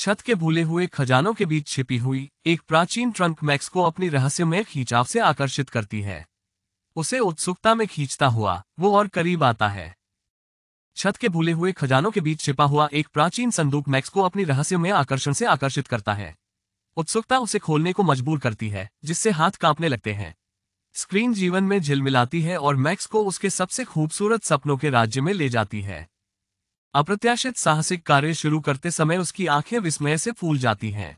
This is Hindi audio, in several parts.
छत के भूले हुए खजानों के बीच छिपी हुई एक प्राचीन ट्रंक मैक्स को अपनी रहस्यमय खींचाव से आकर्षित करती है उसे उत्सुकता में खींचता हुआ वो और करीब आता है छत के भूले हुए खजानों के बीच छिपा हुआ एक प्राचीन संदूक मैक्स को अपनी रहस्यमय आकर्षण से आकर्षित करता है उत्सुकता उसे खोलने को मजबूर करती है जिससे हाथ कांपने लगते हैं स्क्रीन जीवन में झिलमिलाती है और मैक्स को उसके सबसे खूबसूरत सपनों के राज्य में ले जाती है अप्रत्याशित साहसिक कार्य शुरू करते समय उसकी आंखें विस्मय से फूल जाती हैं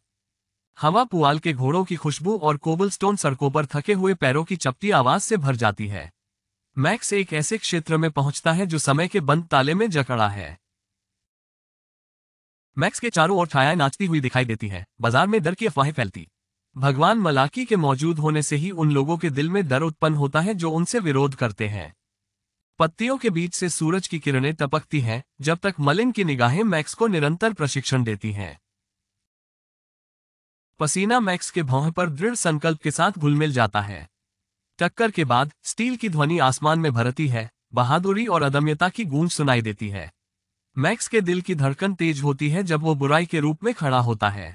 हवा पुआल के घोड़ों की खुशबू और कोबलस्टोन सड़कों पर थके हुए पैरों की चपटी आवाज से भर जाती है मैक्स एक ऐसे क्षेत्र में पहुंचता है जो समय के बंद ताले में जकड़ा है मैक्स के चारों ओर छाया नाचती हुई दिखाई देती है बाजार में डर की अफवाहें फैलती भगवान मलाकी के मौजूद होने से ही उन लोगों के दिल में डर उत्पन्न होता है जो उनसे विरोध करते हैं पत्तियों के बीच से सूरज की किरणें टपकती हैं जब तक मलिन की निगाहें मैक्स को निरंतर प्रशिक्षण देती हैं पसीना मैक्स के भौह पर दृढ़ संकल्प के साथ घुलमिल जाता है टक्कर के बाद स्टील की ध्वनि आसमान में भरती है बहादुरी और अदम्यता की गूंज सुनाई देती है मैक्स के दिल की धड़कन तेज होती है जब वो बुराई के रूप में खड़ा होता है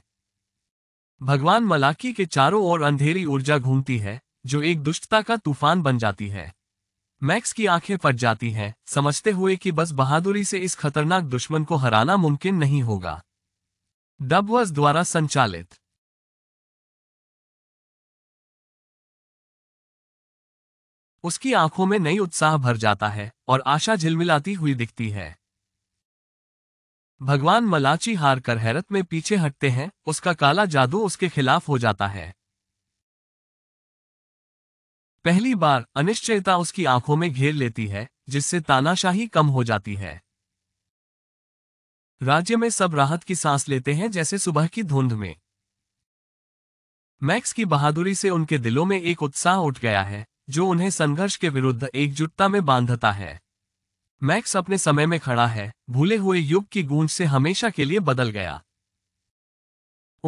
भगवान मलाकी के चारों ओर अंधेरी ऊर्जा घूमती है जो एक दुष्टता का तूफान बन जाती है मैक्स की आंखें फट जाती हैं समझते हुए कि बस बहादुरी से इस खतरनाक दुश्मन को हराना मुमकिन नहीं होगा डबवर्स द्वारा संचालित उसकी आंखों में नई उत्साह भर जाता है और आशा झिलमिलाती हुई दिखती है भगवान मलाची हार कर हैरत में पीछे हटते हैं उसका काला जादू उसके खिलाफ हो जाता है पहली बार अनिश्चयता उसकी आंखों में घेर लेती है जिससे तानाशाही कम हो जाती है राज्य में सब राहत की सांस लेते हैं जैसे सुबह की धुंध में मैक्स की बहादुरी से उनके दिलों में एक उत्साह उठ गया है जो उन्हें संघर्ष के विरुद्ध एकजुटता में बांधता है मैक्स अपने समय में खड़ा है भूले हुए युग की गूंज से हमेशा के लिए बदल गया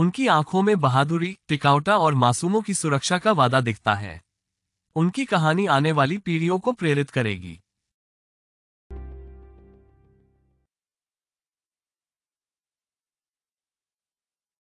उनकी आंखों में बहादुरी टिकावटा और मासूमों की सुरक्षा का वादा दिखता है उनकी कहानी आने वाली पीढ़ियों को प्रेरित करेगी